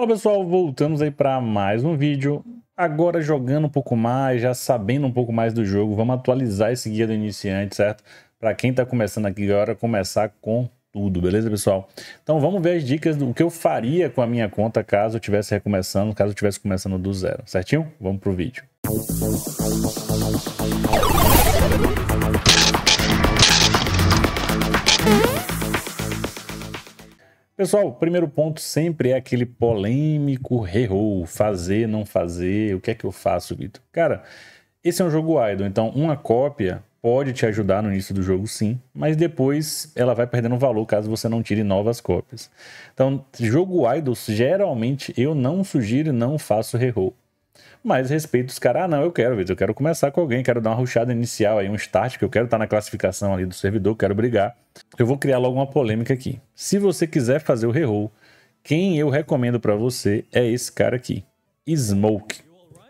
Fala pessoal, voltamos aí para mais um vídeo. Agora jogando um pouco mais, já sabendo um pouco mais do jogo, vamos atualizar esse guia do iniciante, certo? Para quem está começando aqui agora, é começar com tudo, beleza pessoal? Então vamos ver as dicas do que eu faria com a minha conta caso eu estivesse recomeçando, caso eu estivesse começando do zero, certinho? Vamos pro vídeo. Música Pessoal, o primeiro ponto sempre é aquele polêmico errou, fazer, não fazer, o que é que eu faço, Vitor? Cara, esse é um jogo idle, então uma cópia pode te ajudar no início do jogo, sim, mas depois ela vai perdendo valor caso você não tire novas cópias. Então, jogo idle, geralmente eu não sugiro e não faço reroll. Mas respeito os caras, ah, não, eu quero, eu quero começar com alguém, quero dar uma ruxada inicial aí, um start, que eu quero estar tá na classificação ali do servidor, quero brigar. Eu vou criar logo uma polêmica aqui. Se você quiser fazer o reroll, quem eu recomendo para você é esse cara aqui, Smoke,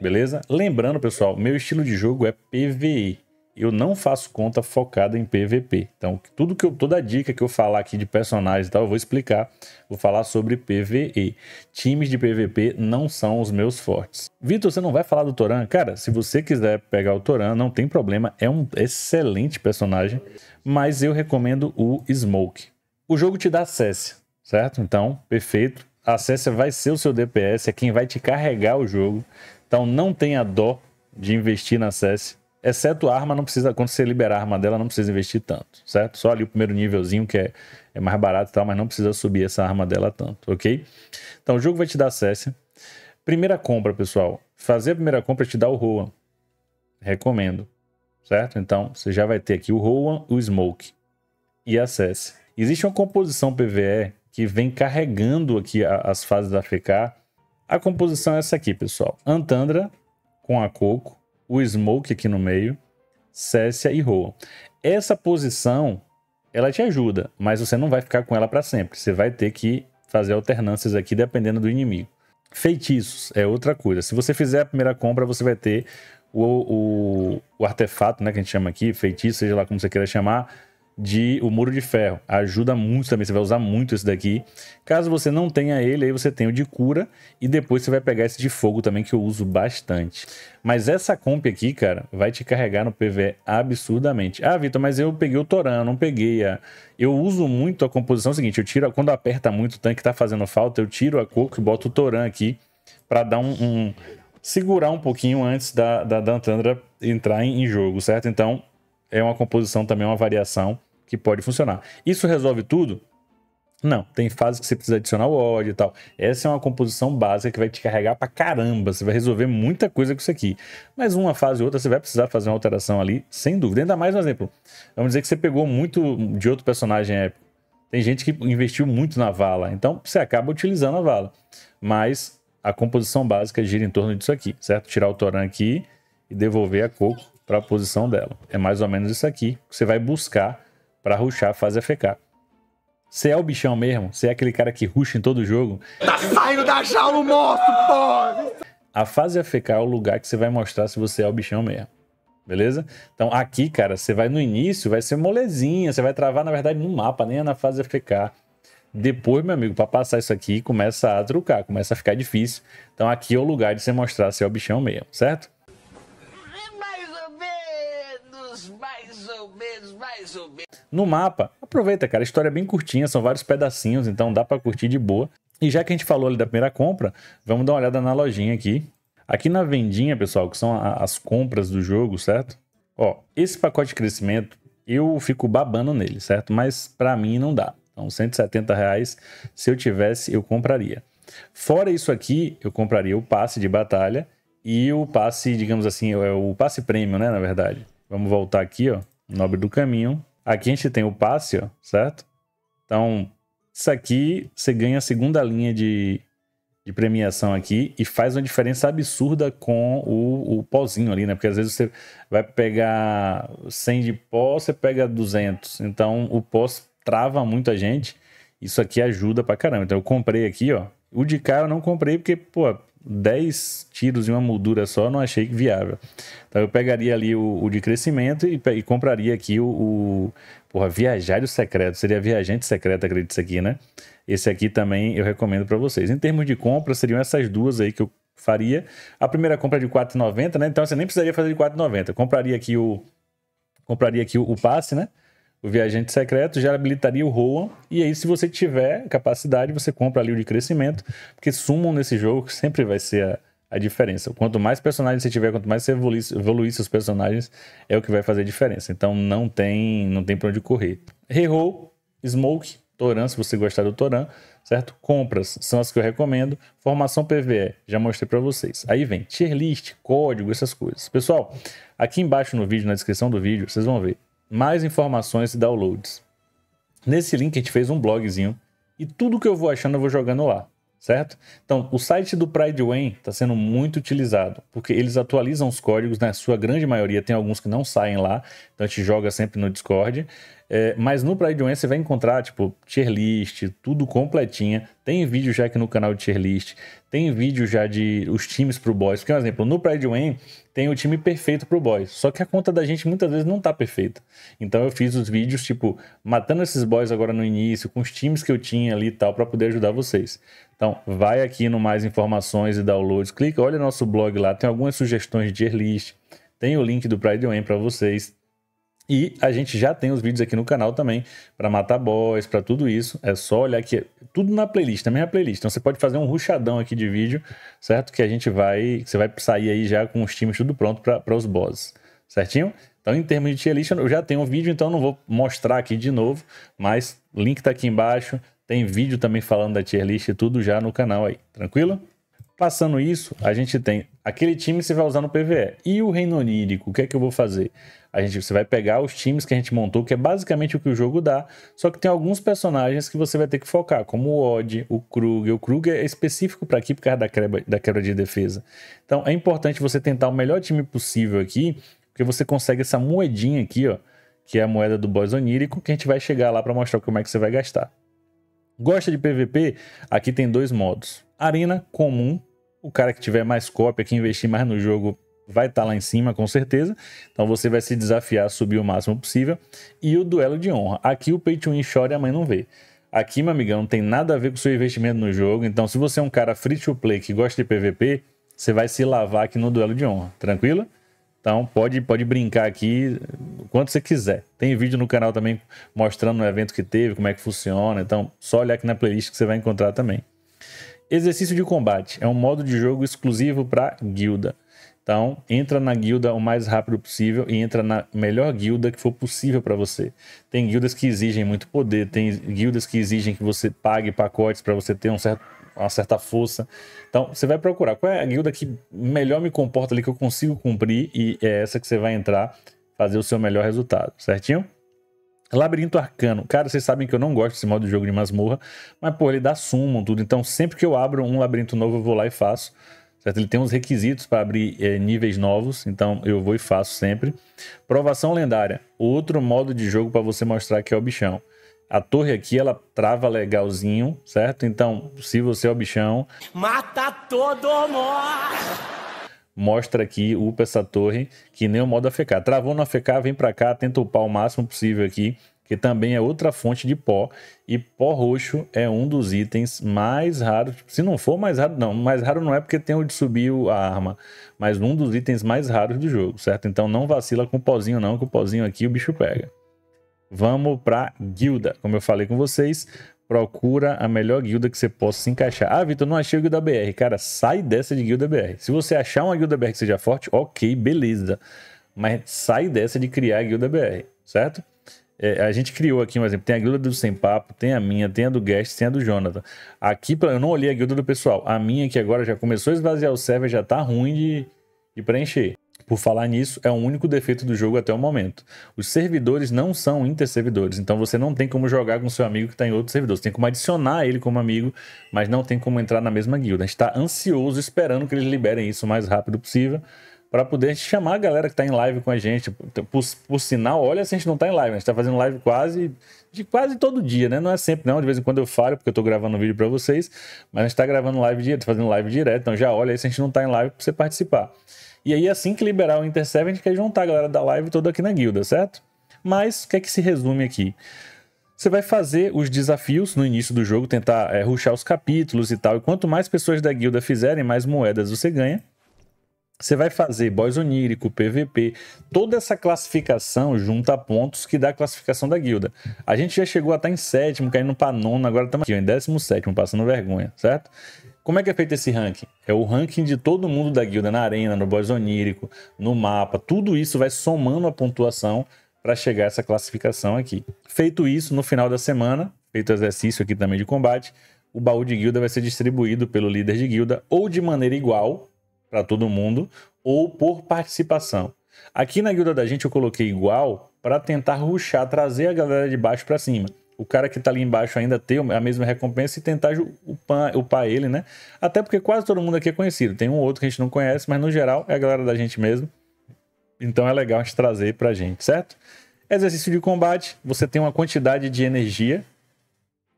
beleza? Lembrando, pessoal, meu estilo de jogo é PVE eu não faço conta focada em PVP. Então, tudo que eu, toda a dica que eu falar aqui de personagens e tal, eu vou explicar. Vou falar sobre PVE. Times de PVP não são os meus fortes. Vitor, você não vai falar do Toran? Cara, se você quiser pegar o Toran, não tem problema. É um excelente personagem, mas eu recomendo o Smoke. O jogo te dá acesso, certo? Então, perfeito. A Cessia vai ser o seu DPS, é quem vai te carregar o jogo. Então, não tenha dó de investir na Cessia Exceto a arma, não precisa, quando você liberar a arma dela, não precisa investir tanto, certo? Só ali o primeiro nívelzinho que é, é mais barato e tal, mas não precisa subir essa arma dela tanto, ok? Então o jogo vai te dar acesso. Primeira compra, pessoal. Fazer a primeira compra é te dá o Roan. Recomendo, certo? Então você já vai ter aqui o Roan, o Smoke e acesso. Existe uma composição PVE que vem carregando aqui a, as fases da FK. A composição é essa aqui, pessoal. Antandra com a Coco, o Smoke aqui no meio, Cessia e Roa. Essa posição, ela te ajuda, mas você não vai ficar com ela para sempre. Você vai ter que fazer alternâncias aqui dependendo do inimigo. Feitiços é outra coisa. Se você fizer a primeira compra, você vai ter o, o, o artefato, né, que a gente chama aqui, feitiço, seja lá como você queira chamar, de o muro de ferro. Ajuda muito também, você vai usar muito esse daqui. Caso você não tenha ele, aí você tem o de cura e depois você vai pegar esse de fogo também que eu uso bastante. Mas essa comp aqui, cara, vai te carregar no PV absurdamente. Ah, Vitor, mas eu peguei o Toran, não peguei a... Eu uso muito a composição é seguinte, eu tiro, quando aperta muito o tanque tá fazendo falta, eu tiro a coco e boto o Toran aqui para dar um, um, segurar um pouquinho antes da da, Antandra entrar em, em jogo, certo? Então, é uma composição também, é uma variação que pode funcionar. Isso resolve tudo? Não, tem fases que você precisa adicionar o ódio e tal. Essa é uma composição básica que vai te carregar pra caramba. Você vai resolver muita coisa com isso aqui. Mas uma fase ou outra você vai precisar fazer uma alteração ali, sem dúvida. Ainda mais um exemplo. Vamos dizer que você pegou muito de outro personagem épico. Tem gente que investiu muito na vala, então você acaba utilizando a vala. Mas a composição básica gira em torno disso aqui, certo? Tirar o Toran aqui e devolver a Coco para a posição dela. É mais ou menos isso aqui que você vai buscar para ruxar a fase AFK. Você é o bichão mesmo? Você é aquele cara que ruxa em todo jogo? Tá saindo da jaula o monstro, pô! A fase AFK é o lugar que você vai mostrar se você é o bichão mesmo. Beleza? Então aqui, cara, você vai no início, vai ser molezinha, você vai travar, na verdade, no mapa, nem é na fase AFK. Depois, meu amigo, para passar isso aqui, começa a trucar, começa a ficar difícil. Então aqui é o lugar de você mostrar se é o bichão mesmo, certo? menos, mais ou menos. No mapa, aproveita, cara. A história é bem curtinha, são vários pedacinhos, então dá para curtir de boa. E já que a gente falou ali da primeira compra, vamos dar uma olhada na lojinha aqui. Aqui na vendinha, pessoal, que são as compras do jogo, certo? Ó, esse pacote de crescimento, eu fico babando nele, certo? Mas para mim não dá. Então, 170 reais, se eu tivesse, eu compraria. Fora isso aqui, eu compraria o passe de batalha e o passe, digamos assim, é o passe prêmio, né, na verdade. Vamos voltar aqui, ó. Nobre do Caminho. Aqui a gente tem o passe, ó, certo? Então, isso aqui você ganha a segunda linha de, de premiação aqui e faz uma diferença absurda com o, o pozinho ali, né? Porque às vezes você vai pegar 100 de pó, você pega 200. Então, o pó trava muita gente. Isso aqui ajuda pra caramba. Então, eu comprei aqui, ó. O de cá eu não comprei porque, pô, 10 tiros em uma moldura só, não achei viável. Então eu pegaria ali o, o de crescimento e, e compraria aqui o, o, Porra, Viajário Secreto. Seria Viajante Secreto, acredito isso aqui, né? Esse aqui também eu recomendo para vocês. Em termos de compra, seriam essas duas aí que eu faria. A primeira compra é de 4,90, né? Então você nem precisaria fazer de 4,90. Compraria aqui o. Compraria aqui o, o passe, né? o viajante secreto já habilitaria o Roan. E aí, se você tiver capacidade, você compra ali o de crescimento, porque sumam nesse jogo que sempre vai ser a, a diferença. Quanto mais personagens você tiver, quanto mais você evoluir, evoluir seus personagens, é o que vai fazer a diferença. Então não tem, não tem pra onde correr. Hero, Smoke, Toran, se você gostar do Toran, certo? Compras são as que eu recomendo. Formação PVE, já mostrei para vocês. Aí vem tier list, código, essas coisas. Pessoal, aqui embaixo no vídeo, na descrição do vídeo, vocês vão ver mais informações e downloads. Nesse link a gente fez um blogzinho e tudo que eu vou achando eu vou jogando lá certo? Então, o site do Pride Way está sendo muito utilizado, porque eles atualizam os códigos, na né? sua grande maioria, tem alguns que não saem lá, então a gente joga sempre no Discord. É, mas no Pride Way você vai encontrar, tipo, tier list, tudo completinha. Tem vídeo já aqui no canal de tier list, tem vídeo já de os times pro boys. Porque, por exemplo, no Pride Way tem o time perfeito pro boys, só que a conta da gente muitas vezes não tá perfeita. Então eu fiz os vídeos, tipo, matando esses boys agora no início, com os times que eu tinha ali e tal, para poder ajudar vocês. Então, vai aqui no Mais Informações e Downloads, clica, olha nosso blog lá, tem algumas sugestões de list, tem o link do Pride One para vocês. E a gente já tem os vídeos aqui no canal também para matar boys, para tudo isso. É só olhar aqui, tudo na playlist, também minha playlist. Então você pode fazer um ruchadão aqui de vídeo, certo? Que a gente vai, você vai sair aí já com os times tudo pronto para os bosses, certinho? Então, em termos de tier list, eu já tenho um vídeo, então não vou mostrar aqui de novo, mas link está aqui embaixo. Tem vídeo também falando da tier list e tudo já no canal aí, tranquilo? Passando isso, a gente tem aquele time que você vai usar no PVE. E o Reino Onírico, o que é que eu vou fazer? A gente, você vai pegar os times que a gente montou, que é basicamente o que o jogo dá, só que tem alguns personagens que você vai ter que focar, como o Odd, o Kruger. O Kruger é específico para aqui por causa da quebra, da quebra de defesa. Então é importante você tentar o melhor time possível aqui, porque você consegue essa moedinha aqui, ó, que é a moeda do boss onírico, que a gente vai chegar lá para mostrar como é que você vai gastar. Gosta de PVP? Aqui tem dois modos. Arena comum, o cara que tiver mais cópia, que investir mais no jogo, vai estar tá lá em cima com certeza. Então você vai se desafiar, a subir o máximo possível. E o duelo de honra. Aqui o pay to win chora e a mãe não vê. Aqui, meu amigão, não tem nada a ver com o seu investimento no jogo. Então, se você é um cara free to play que gosta de PVP, você vai se lavar aqui no duelo de honra, tranquilo? Então pode, pode brincar aqui o quanto você quiser. Tem vídeo no canal também mostrando o evento que teve, como é que funciona. Então só olhar aqui na playlist que você vai encontrar também. Exercício de combate é um modo de jogo exclusivo para guilda. Então, entra na guilda o mais rápido possível e entra na melhor guilda que for possível para você. Tem guildas que exigem muito poder, tem guildas que exigem que você pague pacotes para você ter um certo uma certa força. Então, você vai procurar qual é a guilda que melhor me comporta ali, que eu consigo cumprir, e é essa que você vai entrar, fazer o seu melhor resultado, certinho? Labirinto Arcano. Cara, vocês sabem que eu não gosto desse modo de jogo de masmorra, mas, pô, ele dá sumo, tudo. Então, sempre que eu abro um labirinto novo, eu vou lá e faço. Certo? Ele tem uns requisitos para abrir é, níveis novos, então eu vou e faço sempre. Provação lendária, outro modo de jogo para você mostrar que é o bichão. A torre aqui, ela trava legalzinho, certo? Então, se você é o bichão... Mata todo mundo! Mostra aqui, upa essa torre, que nem o modo AFK. Travou no AFK, vem pra cá, tenta upar o máximo possível aqui, que também é outra fonte de pó. E pó roxo é um dos itens mais raros. Se não for mais raro, não. Mais raro não é porque tem onde subir a arma, mas um dos itens mais raros do jogo, certo? Então não vacila com o pozinho não, que o pozinho aqui o bicho pega vamos para guilda. Como eu falei com vocês, procura a melhor guilda que você possa se encaixar. Ah, Vitor, não achei a guilda BR. Cara, sai dessa de guilda BR. Se você achar uma guilda BR que seja forte, ok, beleza. Mas sai dessa de criar a guilda BR, certo? É, a gente criou aqui um exemplo. Tem a guilda do Sem Papo, tem a minha, tem a do Guest, tem a do Jonathan. Aqui, eu não olhei a guilda do pessoal. A minha, que agora já começou a esvaziar o server, já tá ruim de, de preencher. Por falar nisso, é o único defeito do jogo até o momento. Os servidores não são interservidores, então você não tem como jogar com seu amigo que está em outro servidor. Você tem como adicionar ele como amigo, mas não tem como entrar na mesma guilda. A gente está ansioso, esperando que eles liberem isso o mais rápido possível para poder chamar a galera que está em live com a gente. Por, por, sinal, olha se a gente não está em live, né? a gente está fazendo live quase de quase todo dia, né? Não é sempre, não. De vez em quando eu falho, porque eu estou gravando um vídeo para vocês, mas a gente está gravando live direto, fazendo live direto. Então já olha aí se a gente não está em live para você participar. E aí, assim que liberar o Intercept, a gente quer juntar a galera da live toda aqui na guilda, certo? Mas o que é que se resume aqui? Você vai fazer os desafios no início do jogo, tentar é, ruxar os capítulos e tal. E quanto mais pessoas da guilda fizerem, mais moedas você ganha. Você vai fazer boss onírico, PVP, toda essa classificação junta pontos que dá a classificação da guilda. A gente já chegou até em sétimo, caindo para nono, agora estamos aqui, em décimo sétimo, passando vergonha, certo? Como é que é feito esse ranking? É o ranking de todo mundo da guilda na arena, no boss onírico, no mapa, tudo isso vai somando a pontuação para chegar a essa classificação aqui. Feito isso, no final da semana, feito o exercício aqui também de combate, o baú de guilda vai ser distribuído pelo líder de guilda ou de maneira igual para todo mundo ou por participação. Aqui na guilda da gente eu coloquei igual para tentar ruxar, trazer a galera de baixo para cima. O cara que está ali embaixo ainda tem a mesma recompensa e tentar upar, upar ele, né? Até porque quase todo mundo aqui é conhecido. Tem um outro que a gente não conhece, mas no geral é a galera da gente mesmo. Então é legal a gente trazer pra gente, certo? Exercício de combate, você tem uma quantidade de energia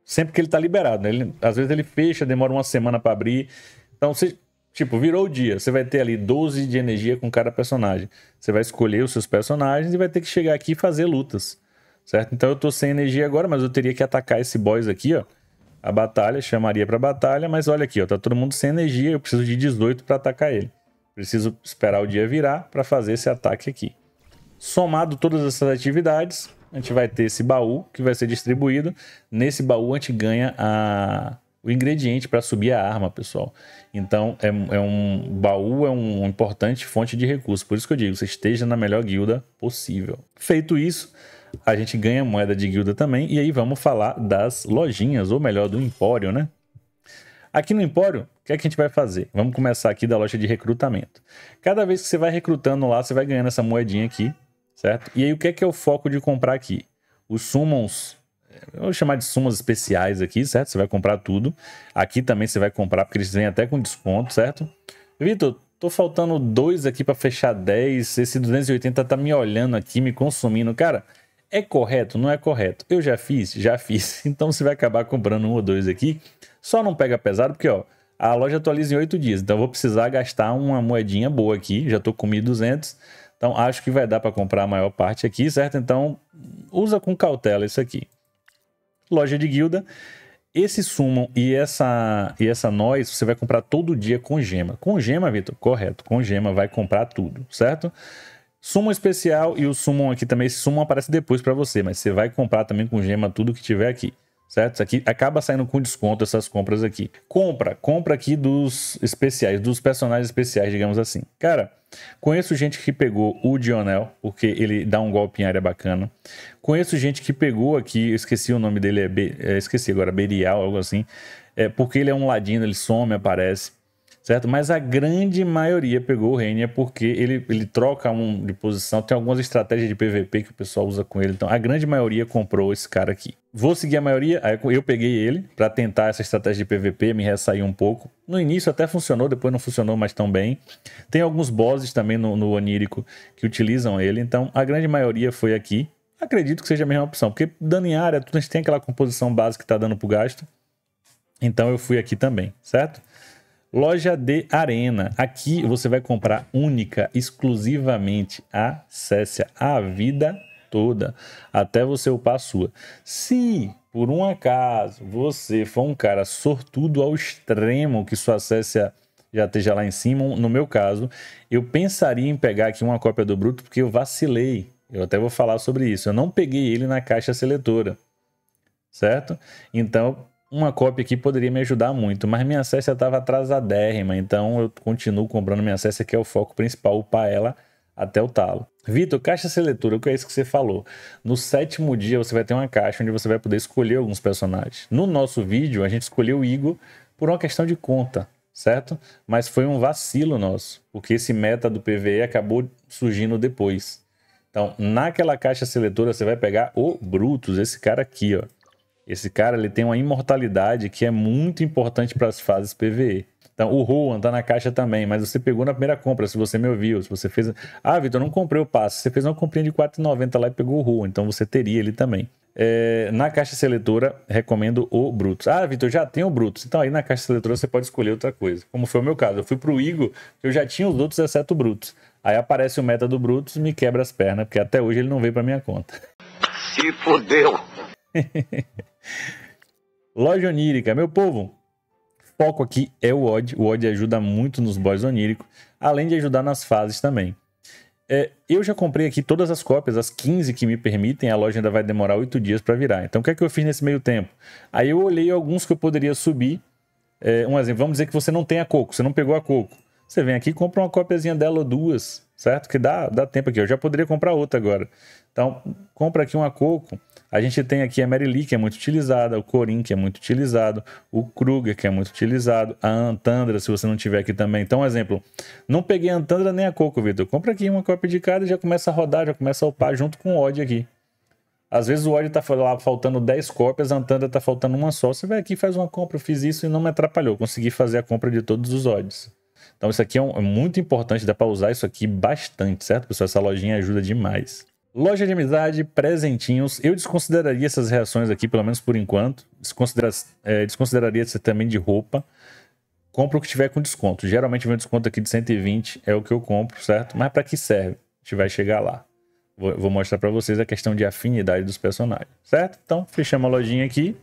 sempre que ele está liberado. Né? Ele, às vezes ele fecha, demora uma semana para abrir. Então, você, Tipo, virou o dia. Você vai ter ali 12 de energia com cada personagem. Você vai escolher os seus personagens e vai ter que chegar aqui e fazer lutas. Certo? Então eu tô sem energia agora, mas eu teria que atacar esse boss aqui, ó. A batalha, chamaria pra batalha, mas olha aqui, ó. Tá todo mundo sem energia, eu preciso de 18 para atacar ele. Preciso esperar o dia virar para fazer esse ataque aqui. Somado todas essas atividades, a gente vai ter esse baú que vai ser distribuído. Nesse baú a gente ganha a o ingrediente para subir a arma, pessoal. Então, é, é um baú é um, uma importante fonte de recurso. Por isso que eu digo, você esteja na melhor guilda possível. Feito isso, a gente ganha moeda de guilda também. E aí vamos falar das lojinhas, ou melhor, do empório, né? Aqui no empório, o que é que a gente vai fazer? Vamos começar aqui da loja de recrutamento. Cada vez que você vai recrutando lá, você vai ganhando essa moedinha aqui, certo? E aí, o que é que é o foco de comprar aqui? Os summons eu vou chamar de sumas especiais aqui, certo? Você vai comprar tudo. Aqui também você vai comprar, porque eles vêm até com desconto, certo? Vitor, tô faltando dois aqui para fechar 10. Esse 280 tá me olhando aqui, me consumindo. Cara, é correto? Não é correto? Eu já fiz? Já fiz. Então você vai acabar comprando um ou dois aqui. Só não pega pesado, porque ó, a loja atualiza em 8 dias. Então eu vou precisar gastar uma moedinha boa aqui. Já tô com 1.200. Então acho que vai dar para comprar a maior parte aqui, certo? Então usa com cautela isso aqui loja de guilda. Esse summon e essa e essa noz você vai comprar todo dia com gema. Com gema, Vitor? Correto, com gema vai comprar tudo, certo? Summon especial e o summon aqui também. Esse summon aparece depois para você, mas você vai comprar também com gema tudo que tiver aqui certo? Isso aqui acaba saindo com desconto essas compras aqui. Compra, compra aqui dos especiais, dos personagens especiais, digamos assim. Cara, conheço gente que pegou o Dionel, porque ele dá um golpe em área bacana. Conheço gente que pegou aqui, eu esqueci o nome dele, é, Be, é esqueci agora, Berial, algo assim. É, porque ele é um ladino, ele some, aparece certo? Mas a grande maioria pegou o Renia porque ele, ele troca um de posição, tem algumas estratégias de PVP que o pessoal usa com ele. Então, a grande maioria comprou esse cara aqui. Vou seguir a maioria, aí eu peguei ele para tentar essa estratégia de PVP, me ressair um pouco. No início até funcionou, depois não funcionou mais tão bem. Tem alguns bosses também no, no Onírico que utilizam ele, então a grande maioria foi aqui. Acredito que seja a mesma opção, porque dando em área, a gente tem aquela composição base que tá dando pro gasto. Então eu fui aqui também, certo? Loja de Arena. Aqui você vai comprar única, exclusivamente. a Acesse a vida toda até você upar a sua. Se por um acaso você for um cara sortudo ao extremo que sua acessa já esteja lá em cima, no meu caso, eu pensaria em pegar aqui uma cópia do Bruto porque eu vacilei. Eu até vou falar sobre isso. Eu não peguei ele na caixa seletora, certo? Então uma cópia aqui poderia me ajudar muito, mas minha cesta estava atrasadérrima, então eu continuo comprando minha cesta, que é o foco principal, upar ela até o talo. Vitor, caixa seletora, o que é isso que você falou? No sétimo dia você vai ter uma caixa onde você vai poder escolher alguns personagens. No nosso vídeo, a gente escolheu o Igor por uma questão de conta, certo? Mas foi um vacilo nosso, porque esse meta do PVE acabou surgindo depois. Então, naquela caixa seletora, você vai pegar o Brutus, esse cara aqui, ó. Esse cara ele tem uma imortalidade que é muito importante para as fases PVE. Então, o Juan tá na caixa também, mas você pegou na primeira compra, se você me ouviu, se você fez... Ah, Vitor, não comprei o passe. Você fez uma comprinha de 4,90 lá e pegou o Juan, então você teria ele também. É, na caixa seletora, recomendo o Brutus. Ah, Vitor, já tem o Brutus. Então aí na caixa seletora você pode escolher outra coisa. Como foi o meu caso. Eu fui pro Igor, eu já tinha os outros, exceto o Brutus. Aí aparece o meta do Brutus, me quebra as pernas, porque até hoje ele não veio pra minha conta. Se fodeu! Loja onírica, meu povo. Foco aqui é o Odd. O Odd ajuda muito nos boys oníricos, além de ajudar nas fases também. É, eu já comprei aqui todas as cópias, as 15 que me permitem, a loja ainda vai demorar 8 dias para virar. Então o que é que eu fiz nesse meio tempo? Aí eu olhei alguns que eu poderia subir. É, um exemplo, vamos dizer que você não tem a Coco, você não pegou a Coco. Você vem aqui e compra uma cópiazinha dela ou duas certo? Que dá, dá tempo aqui. Eu já poderia comprar outra agora. Então, compra aqui uma coco. A gente tem aqui a Merili, que é muito utilizada, o Corin, que é muito utilizado, o Kruger, que é muito utilizado, a Antandra, se você não tiver aqui também. Então, um exemplo, não peguei a Antandra nem a Coco, Vitor. Compra aqui uma cópia de cada e já começa a rodar, já começa a upar junto com o Odd aqui. Às vezes o Odd tá lá faltando 10 cópias, a Antandra tá faltando uma só. Você vai aqui, faz uma compra, eu fiz isso e não me atrapalhou. Consegui fazer a compra de todos os odds. Então isso aqui é, um, é muito importante, dá para usar isso aqui bastante, certo, pessoal? Essa lojinha ajuda demais. Loja de amizade, presentinhos. Eu desconsideraria essas reações aqui, pelo menos por enquanto. Desconsidera é, desconsideraria ser também de roupa. Compro o que tiver com desconto. Geralmente meu desconto aqui de 120 é o que eu compro, certo? Mas para que serve? A gente vai chegar lá. Vou, vou mostrar para vocês a questão de afinidade dos personagens, certo? Então, fechamos a lojinha aqui.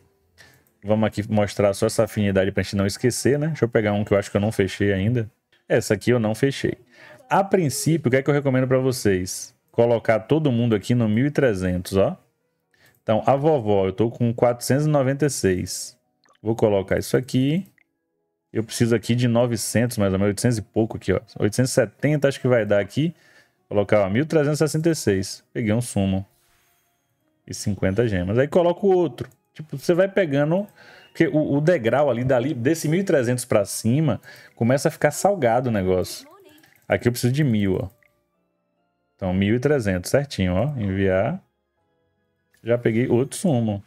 Vamos aqui mostrar só essa afinidade pra gente não esquecer, né? Deixa eu pegar um que eu acho que eu não fechei ainda. Essa aqui eu não fechei. A princípio, o que é que eu recomendo para vocês? Colocar todo mundo aqui no 1300, ó. Então, a vovó, eu tô com 496. Vou colocar isso aqui. Eu preciso aqui de 900, mais ou menos, 800 e pouco aqui, ó. 870 acho que vai dar aqui. Colocar, ó, 1366. Peguei um sumo. E 50 gemas. Aí coloco o outro. Tipo, você vai pegando. Porque o, o degrau ali, dali, desse 1.300 para cima, começa a ficar salgado o negócio. Aqui eu preciso de 1.000, ó. Então, 1.300, certinho, ó. Enviar. Já peguei outro sumo.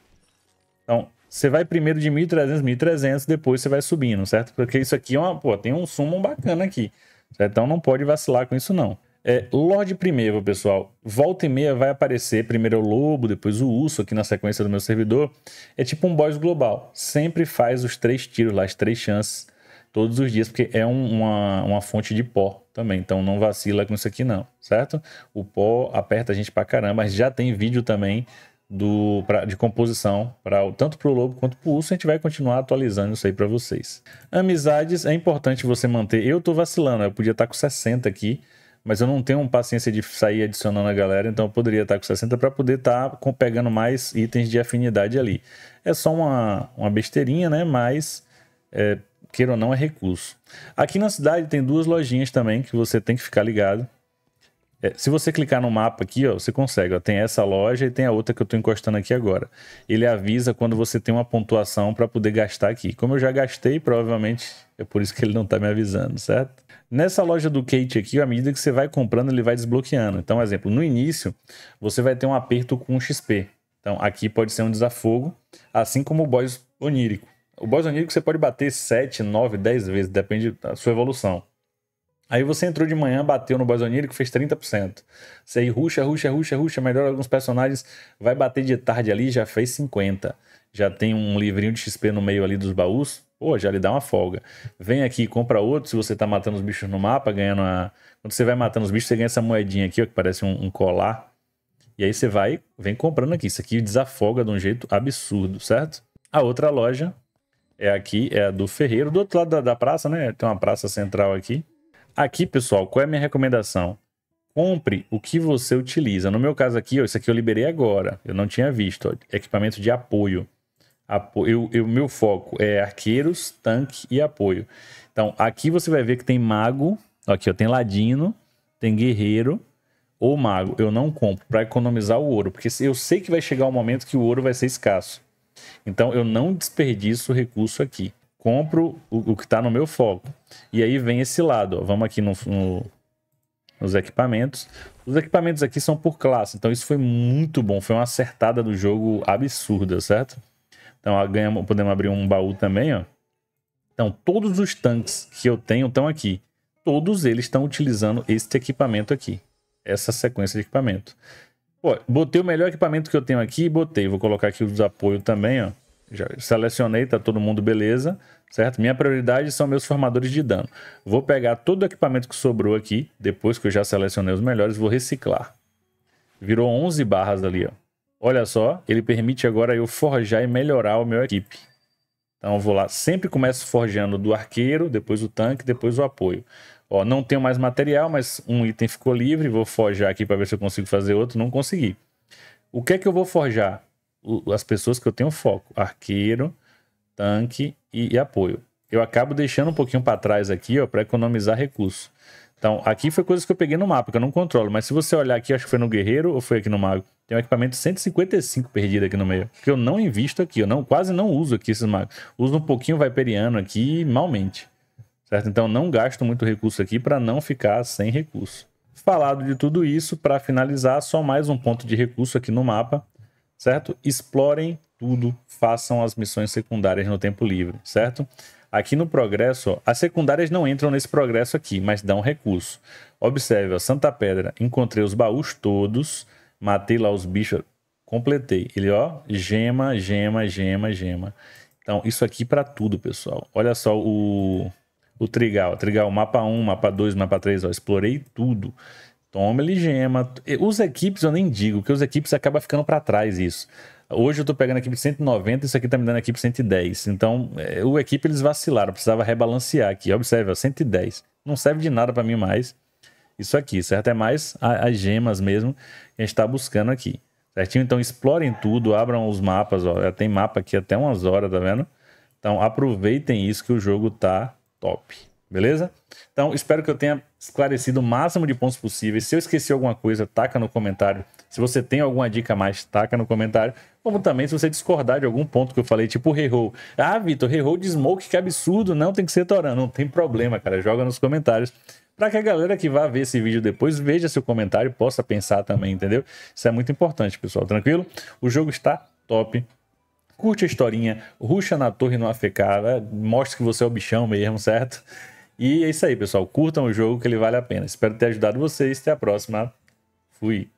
Então, você vai primeiro de 1.300, 1.300, depois você vai subindo, certo? Porque isso aqui é uma, pô, tem um sumo bacana aqui. Certo? Então, não pode vacilar com isso, não. É, Lorde Primeiro, pessoal. Volta e meia vai aparecer. Primeiro é o Lobo, depois o Urso aqui na sequência do meu servidor. É tipo um boss global. Sempre faz os três tiros lá, as três chances, todos os dias, porque é um, uma, uma fonte de pó também. Então não vacila com isso aqui, não, certo? O pó aperta a gente pra caramba. Mas já tem vídeo também do, pra, de composição, pra, tanto para o Lobo quanto para o Urso, a gente vai continuar atualizando isso aí para vocês. Amizades é importante você manter. Eu estou vacilando, eu podia estar tá com 60 aqui, mas eu não tenho paciência de sair adicionando a galera, então eu poderia estar com 60 para poder estar com, pegando mais itens de afinidade ali. É só uma, uma besteirinha, né? Mas, é, queira ou não, é recurso. Aqui na cidade tem duas lojinhas também que você tem que ficar ligado. É, se você clicar no mapa aqui, ó, você consegue. Ó, tem essa loja e tem a outra que eu estou encostando aqui agora. Ele avisa quando você tem uma pontuação para poder gastar aqui. Como eu já gastei, provavelmente é por isso que ele não está me avisando, certo? Nessa loja do Kate aqui, à medida que você vai comprando, ele vai desbloqueando. Então, exemplo, no início, você vai ter um aperto com XP. Então, aqui pode ser um desafogo, assim como o boss onírico. O boss onírico você pode bater 7, 9, 10 vezes, depende da sua evolução. Aí você entrou de manhã, bateu no boss onírico, fez 30%. Você aí ruxa, ruxa, ruxa, ruxa, melhora alguns personagens, vai bater de tarde ali, já fez 50%. Já tem um livrinho de XP no meio ali dos baús, Pô, já lhe dá uma folga. Vem aqui, compra outro se você tá matando os bichos no mapa, ganhando a. Quando você vai matando os bichos, você ganha essa moedinha aqui, ó, que parece um, um colar. E aí você vai, vem comprando aqui. Isso aqui desafoga de um jeito absurdo, certo? A outra loja é aqui, é a do Ferreiro, do outro lado da, da praça, né? Tem uma praça central aqui. Aqui, pessoal, qual é a minha recomendação? Compre o que você utiliza. No meu caso aqui, ó, isso aqui eu liberei agora. Eu não tinha visto. Ó, equipamento de apoio apoio. Eu, eu, meu foco é arqueiros, tanque e apoio. Então, aqui você vai ver que tem mago. Aqui, ó, tem ladino, tem guerreiro ou mago. Eu não compro para economizar o ouro, porque eu sei que vai chegar um momento que o ouro vai ser escasso. Então, eu não desperdiço o recurso aqui. Compro o, o que está no meu foco. E aí vem esse lado. Ó. Vamos aqui no, no, nos equipamentos. Os equipamentos aqui são por classe, então isso foi muito bom. Foi uma acertada do jogo absurda, certo? Então ganhamos, podemos abrir um baú também, ó. Então todos os tanques que eu tenho estão aqui. Todos eles estão utilizando este equipamento aqui. Essa sequência de equipamento. Pô, botei o melhor equipamento que eu tenho aqui e botei. Vou colocar aqui os apoios também, ó. Já selecionei, tá todo mundo beleza, certo? Minha prioridade são meus formadores de dano. Vou pegar todo o equipamento que sobrou aqui, depois que eu já selecionei os melhores, vou reciclar. Virou 11 barras ali, ó. Olha só, ele permite agora eu forjar e melhorar o meu equipe. Então eu vou lá, sempre começo forjando do arqueiro, depois o tanque, depois o apoio. Ó, não tenho mais material, mas um item ficou livre, vou forjar aqui para ver se eu consigo fazer outro, não consegui. O que é que eu vou forjar? as pessoas que eu tenho foco, arqueiro, tanque e, e apoio. Eu acabo deixando um pouquinho para trás aqui, ó, para economizar recurso. Então, aqui foi coisas que eu peguei no mapa, que eu não controlo. Mas se você olhar aqui, acho que foi no guerreiro ou foi aqui no mago. Tem um equipamento 155 perdido aqui no meio. Que eu não invisto aqui. Eu não, quase não uso aqui esses magos. Uso um pouquinho viperiano aqui, malmente. Certo? Então, não gasto muito recurso aqui para não ficar sem recurso. Falado de tudo isso, para finalizar, só mais um ponto de recurso aqui no mapa. Certo? Explorem tudo. Façam as missões secundárias no tempo livre. Certo? Aqui no progresso, as secundárias não entram nesse progresso aqui, mas dão recurso. Observe, ó, Santa Pedra, encontrei os baús todos, matei lá os bichos, completei. Ele, ó, gema, gema, gema, gema. Então, isso aqui para tudo, pessoal. Olha só o, o Trigal. Trigal, mapa 1, mapa 2, mapa 3, ó, explorei tudo. Toma ele gema. Os equipes eu nem digo, porque os equipes acaba ficando para trás isso. Hoje eu tô pegando a equipe 190, isso aqui tá me dando a equipe 110. Então, é, o equipe eles vacilaram, precisava rebalancear aqui. Observe, ó, 110. Não serve de nada para mim mais isso aqui, certo? É mais as gemas mesmo que a gente tá buscando aqui. Certinho? Então, explorem tudo, abram os mapas, ó. Já tem mapa aqui até umas horas, tá vendo? Então, aproveitem isso que o jogo tá top. Beleza? Então, espero que eu tenha esclarecido o máximo de pontos possíveis. Se eu esqueci alguma coisa, taca no comentário. Se você tem alguma dica a mais, taca no comentário. Como também se você discordar de algum ponto que eu falei, tipo Reroll. Ah, Vitor, Reroll de Smoke, que absurdo. Não tem que ser Torã. Não tem problema, cara. Joga nos comentários. Para que a galera que vá ver esse vídeo depois veja seu comentário e possa pensar também, entendeu? Isso é muito importante, pessoal. Tranquilo? O jogo está top curte a historinha, ruxa na torre no AFK, mostra que você é o bichão mesmo, certo? E é isso aí, pessoal. Curtam o jogo que ele vale a pena. Espero ter ajudado vocês. Até a próxima. Fui.